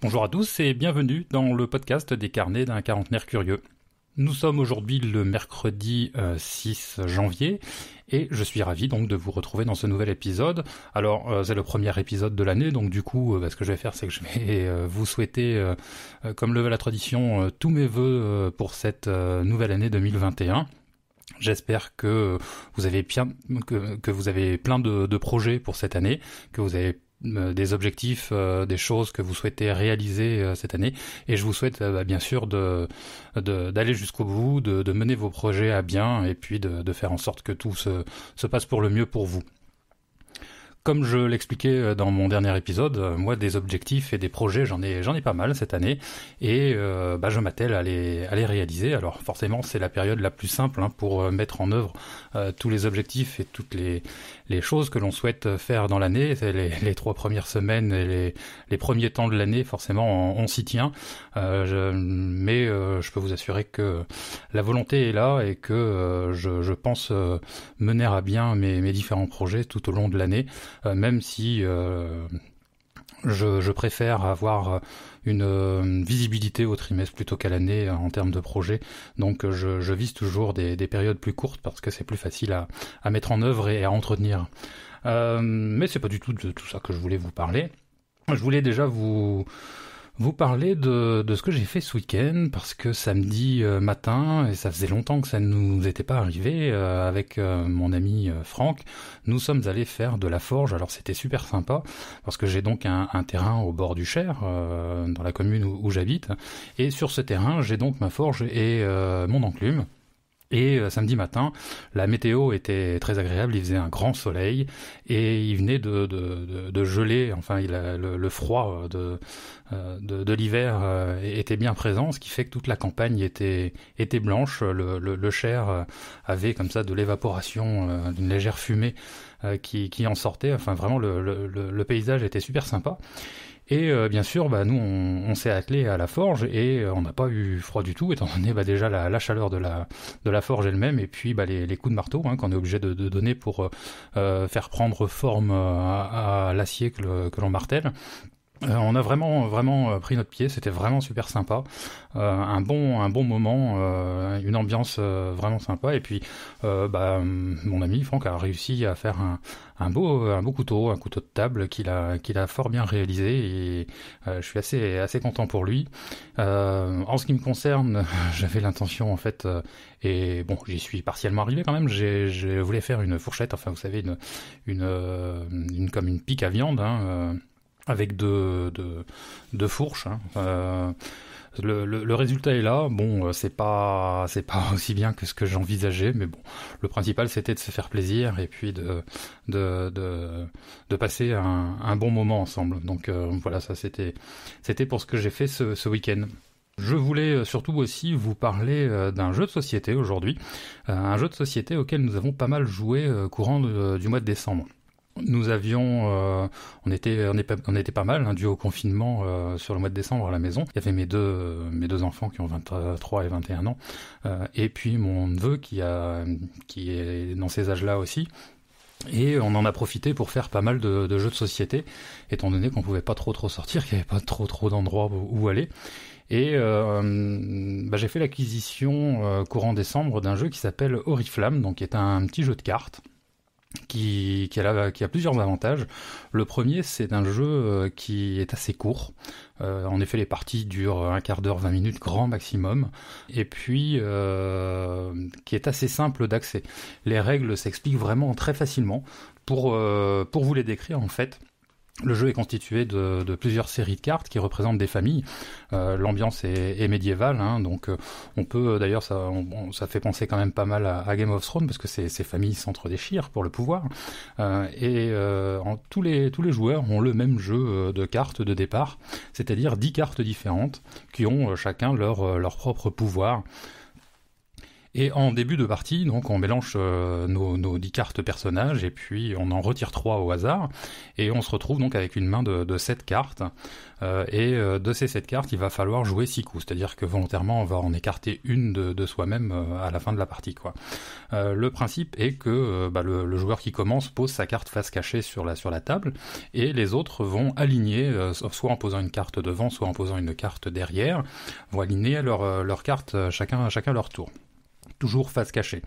Bonjour à tous et bienvenue dans le podcast des carnets d'un quarantenaire curieux. Nous sommes aujourd'hui le mercredi 6 euh, janvier et je suis ravi donc de vous retrouver dans ce nouvel épisode. Alors euh, c'est le premier épisode de l'année donc du coup euh, bah, ce que je vais faire c'est que je vais vous souhaiter comme le veut la tradition tous mes voeux pour cette nouvelle année 2021. J'espère que vous avez bien, que, vous avez plein de, de projets pour cette année, que vous avez euh, des objectifs, euh, des choses que vous souhaitez réaliser euh, cette année. Et je vous souhaite bah, bien sûr d'aller de, d'aller jusqu'au bout, de, de, mener vos projets à bien et puis de, faire en sorte que tout se, se passe pour le mieux pour vous comme je l'expliquais euh, dans mon dernier épisode, euh, moi des objectifs et des projets, j'en ai, j'en ai pas mal cette année, et euh, bah, je m'attelle à les, à les réaliser. Alors forcément, c'est la période la plus simple hein, pour mettre en œuvre tous les objectifs et toutes les, choses que l'on souhaite faire dans l'année. Les, les trois premières semaines et les, premiers temps de l'année, forcément, on, s'y tient. mais je peux vous assurer que la volonté est là et que je, pense mener à bien mes différents projets tout au long de l'année. Euh, même si euh, je, je, préfère avoir une, euh, visibilité au trimestre plutôt qu'à l'année en termes de projet. Donc je, je vise toujours des, périodes plus courtes parce que c'est plus facile à, à, mettre en œuvre et à entretenir. mais c'est pas du tout de tout ça que je voulais vous parler. Je voulais déjà vous vous parler de, de ce que j'ai fait ce week-end parce que samedi euh, matin, et ça faisait longtemps que ça ne nous était pas arrivé, euh, avec euh, mon ami Franck, nous sommes allés faire de la forge. Alors c'était super sympa parce que j'ai donc un, terrain au bord du Cher, dans la commune où j'habite, et sur ce terrain j'ai donc ma forge et mon enclume. Et euh, samedi matin, la météo était très agréable, il faisait un grand soleil et il venait de, de, de, geler, enfin il a, le, froid euh, euh, de, de, l'hiver était bien présent, ce qui fait que toute la campagne était, était blanche, le, le, Cher avait comme ça de l'évaporation, d'une légère fumée qui, qui en sortait, enfin vraiment le, le paysage était super sympa. Et euh, bien sûr, bah, nous, on, s'est attelé à la forge et euh, on n'a pas eu froid du tout, étant donné bah, déjà la, chaleur de la, de la forge elle-même et puis bah, les, coups de marteau hein, qu'on est obligé de, donner pour euh, faire prendre forme à, à l'acier que, l'on martèle. Euh, on a vraiment vraiment euh, pris notre pied, c'était vraiment super sympa, euh, un bon un bon moment, une ambiance vraiment sympa et puis bah, mon ami Franck a réussi à faire un, beau un beau couteau, un couteau de table qu'il a qu'il a fort bien réalisé et je suis assez assez content pour lui. en ce qui me concerne, j'avais l'intention en fait et bon j'y suis partiellement arrivé quand même, j'ai je voulais faire une fourchette, enfin vous savez une une, comme une pique à viande. Hein, avec deux, fourches. Hein. Euh, le, le, résultat est là. Bon, euh, c'est pas c'est pas aussi bien que ce que j'envisageais, mais bon, le principal c'était de se faire plaisir et puis de de, de, passer un, un, bon moment ensemble. Donc euh, voilà, ça c'était c'était pour ce que j'ai fait ce, ce week-end. Je voulais surtout aussi vous parler d'un jeu de société aujourd'hui, un jeu de société auquel nous avons pas mal joué courant du mois de décembre nous avions, euh, on était, pas mal hein, dû au confinement euh, sur le mois de décembre à la maison. Il y avait mes deux, enfants qui ont 23 et 21 ans, euh, et puis mon neveu qui est dans ces âges-là aussi. Et on en a profité pour faire pas mal de, jeux de société, étant donné qu'on pouvait pas trop trop sortir, qu'il n'y avait pas trop d'endroits où, aller. Et bah, j'ai fait l'acquisition courant décembre d'un jeu qui s'appelle Oriflamme, donc qui est un petit jeu de cartes qui, a, qui, a, plusieurs avantages. Le premier, c'est un jeu euh, qui est assez court. Euh, en effet, les parties durent un quart d'heure, 20 minutes, grand maximum. Et puis, euh, qui est assez simple d'accès. Les règles s'expliquent vraiment très facilement. Pour, pour vous les décrire, en fait, le jeu est constitué de, plusieurs séries de cartes qui représentent des familles. Euh, l'ambiance est, médiévale, hein, donc euh, on peut euh, d'ailleurs ça, fait penser quand même pas mal à, Game of Thrones parce que ces, ces familles s'entre-déchirent pour le pouvoir. et tous les tous les joueurs ont le même jeu de cartes de départ, c'est-à-dire dix cartes différentes qui ont chacun leur leur propre pouvoir. Et en début de partie, donc on mélange euh, nos, 10 cartes personnages et puis on en retire 3 au hasard. Et on se retrouve donc avec une main de, 7 cartes. Euh, et euh, de ces 7 cartes, il va falloir jouer 6 coups. C'est-à-dire que volontairement, on va en écarter une de, soi-même à la fin de la partie. le principe est que bah, le, joueur qui commence pose sa carte face cachée sur la, sur la table et les autres vont aligner, soit en posant une carte devant, soit en posant une carte derrière, vont aligner leurs leur cartes chacun, chacun leur tour toujours face cachée.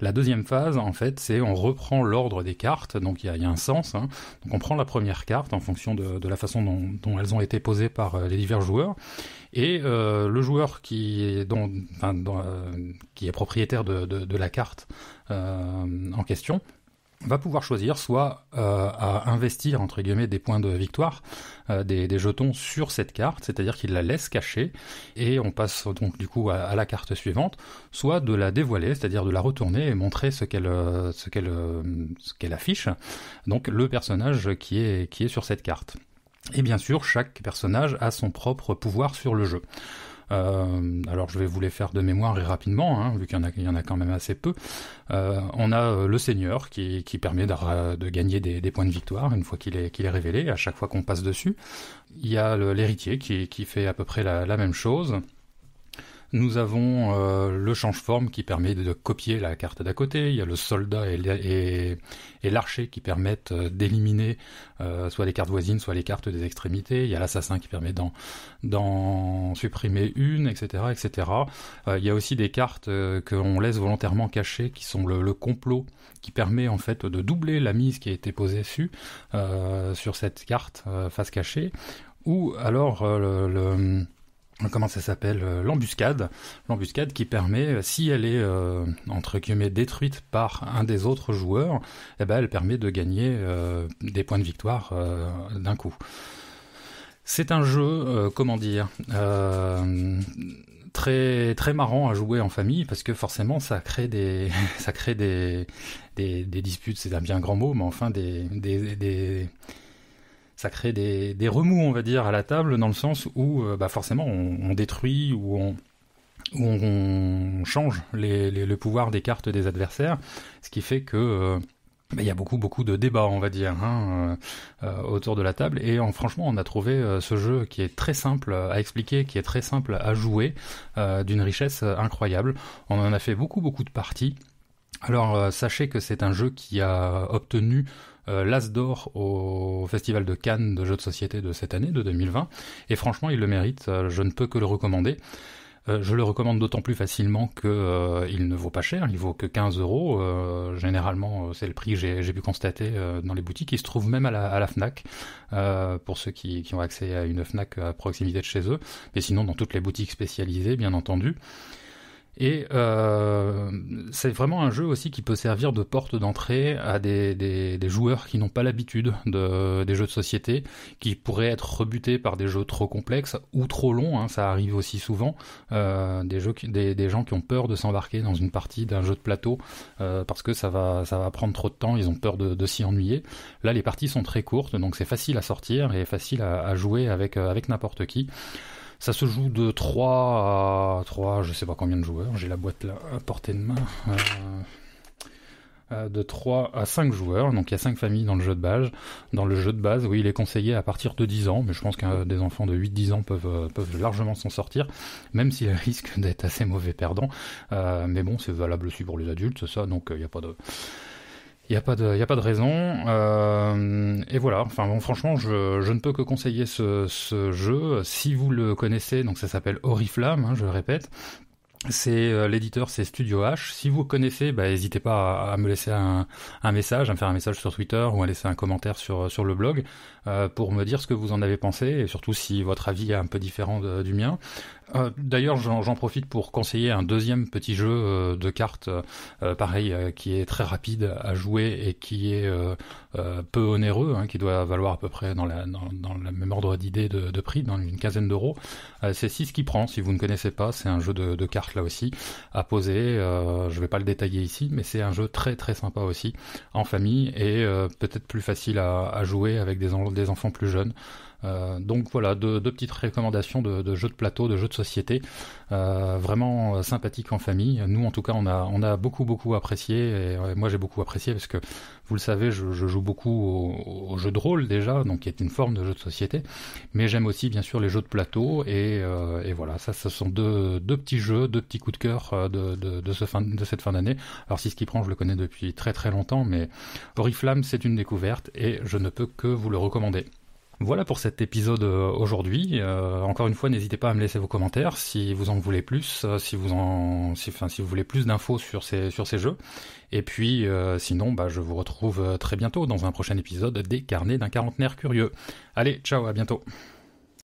La deuxième phase, en fait, c'est on reprend l'ordre des cartes, donc il y a, un sens. Hein. Donc on prend la première carte en fonction de, la façon dont, elles ont été posées par euh, les divers joueurs, et euh, le joueur qui est, euh, qui est propriétaire de, la carte en question va pouvoir choisir soit euh, à investir entre guillemets des points de victoire, euh, des, jetons sur cette carte, c'est-à-dire qu'il la laisse cachée et on passe donc du coup à, la carte suivante, soit de la dévoiler, c'est-à-dire de la retourner et montrer ce qu'elle euh, ce qu'elle ce qu'elle affiche, donc le personnage qui est qui est sur cette carte. Et bien sûr, chaque personnage a son propre pouvoir sur le jeu. Euh, alors je vais vous les faire de mémoire et rapidement, hein, vu qu'il y, en a quand même assez peu. Euh, on a euh, le Seigneur qui, permet de, gagner des, points de victoire une fois qu'il est, révélé, à chaque fois qu'on passe dessus. Il y a l'héritier qui, fait à peu près la même chose. Nous avons euh, le change-forme qui permet de copier la carte d'à côté. Il y a le soldat et, l'archer qui permettent euh, d'éliminer euh, soit les cartes voisines, soit les cartes des extrémités. Il y a l'assassin qui permet d'en supprimer une, etc. etc. il y a aussi des cartes que laisse volontairement cachées qui sont le, complot qui permet en fait de doubler la mise qui a été posée dessus, sur cette carte face cachée. Ou alors le comment ça s'appelle euh, l'embuscade l'embuscade qui permet euh, si elle est euh, entre guillemets détruite par un des autres joueurs eh ben, elle permet de gagner des points de victoire d'un coup c'est un jeu comment dire très très marrant à jouer en famille parce que forcément ça crée des ça crée des, des disputes c'est un bien grand mot mais enfin des, des, des ça crée des, remous, on va dire, à la table, dans le sens où euh, bah, forcément on, détruit ou on, change les, le pouvoir des cartes des adversaires, ce qui fait que euh, bah, il y a beaucoup beaucoup de débats, on va dire, hein, euh, autour de la table. Et franchement, on a trouvé ce jeu qui est très simple à expliquer, qui est très simple à jouer, d'une richesse incroyable. On en a fait beaucoup beaucoup de parties. Alors sachez que c'est un jeu qui a obtenu euh, l'As d'or au Festival de Cannes de jeux de société de cette année, de 2020. Et franchement, il le mérite. Euh, je ne peux que le recommander. Euh, je le recommande d'autant plus facilement que il ne vaut pas cher, il vaut que 15 euros. généralement, c'est le prix que j'ai pu constater dans les boutiques. Il se trouve même à la, à la Fnac pour ceux qui, qui, ont accès à une Fnac à proximité de chez eux, mais sinon dans toutes les boutiques spécialisées, bien entendu. Et euh, c'est vraiment un jeu aussi qui peut servir de porte d'entrée à des, des, joueurs qui n'ont pas l'habitude de, des jeux de société, qui pourraient être rebutés par des jeux trop complexes ou trop longs, hein, ça arrive aussi souvent, euh, des, jeux des, gens qui ont peur de s'embarquer dans une partie d'un jeu de plateau euh, parce que ça va, ça va prendre trop de temps, ils ont peur de, s'y ennuyer. Là, les parties sont très courtes, donc c'est facile à sortir et facile à, à jouer avec, avec n'importe qui. Ça se joue de 3 à 3, je sais pas combien de joueurs, j'ai la boîte là à portée de main. Euh, euh, de 3 à 5 joueurs, donc il y a 5 familles dans le jeu de base. Dans le jeu de base, oui, il est conseillé à partir de 10 ans, mais je pense que des enfants de 8-10 ans peuvent, euh, peuvent largement s'en sortir, même s'ils risque d'être assez mauvais perdant, mais bon, c'est valable aussi pour les adultes, c'est ça, donc il n'y a pas de... Il n'y a, pas de, y a pas de raison. Euh, et voilà, enfin bon, franchement, je, je ne peux que conseiller ce, ce, jeu. Si vous le connaissez, donc ça s'appelle Oriflamme, hein, je le répète. C'est euh, l'éditeur, c'est Studio H. Si vous connaissez, bah, n'hésitez pas à, me laisser un, un, message, à me faire un message sur Twitter ou à laisser un commentaire sur sur le blog. Euh, pour me dire ce que vous en avez pensé et surtout si votre avis est un peu différent du mien. Euh, d'ailleurs, j'en profite pour conseiller un deuxième petit jeu euh, de cartes, pareil, qui est très rapide à jouer et qui est peu onéreux, hein, qui doit valoir à peu près dans, la, le même ordre d'idée de, prix, dans une quinzaine d'euros. c'est 6 qui prend, si vous ne connaissez pas, c'est un jeu de, cartes là aussi, à poser. je ne vais pas le détailler ici, mais c'est un jeu très très sympa aussi, en famille, et peut-être plus facile à, jouer avec des, enjeux des enfants plus jeunes. Euh, donc voilà, deux, petites recommandations de, jeux de plateau, de jeux de société, euh, vraiment euh, sympathiques en famille. Nous, en tout cas, on a, on a beaucoup, beaucoup apprécié, et, moi j'ai beaucoup apprécié parce que, vous le savez, je, joue beaucoup aux au jeux de rôle déjà, donc qui est une forme de jeu de société, mais j'aime aussi bien sûr les jeux de plateau, et, voilà, ça, ce sont deux, deux petits jeux, deux petits coups de cœur de, ce de cette fin d'année. Alors si ce qui prend, je le connais depuis très très longtemps, mais Oriflamme, c'est une découverte, et je ne peux que vous le recommander. Voilà pour cet épisode euh, aujourd'hui. Euh, encore une fois, n'hésitez pas à me laisser vos commentaires si vous en voulez plus, euh, si vous en, si, enfin, si vous voulez plus d'infos sur ces sur ces jeux. Et puis, sinon, bah, je vous retrouve très bientôt dans un prochain épisode des Carnets d'un quarantenaire curieux. Allez, ciao, à bientôt.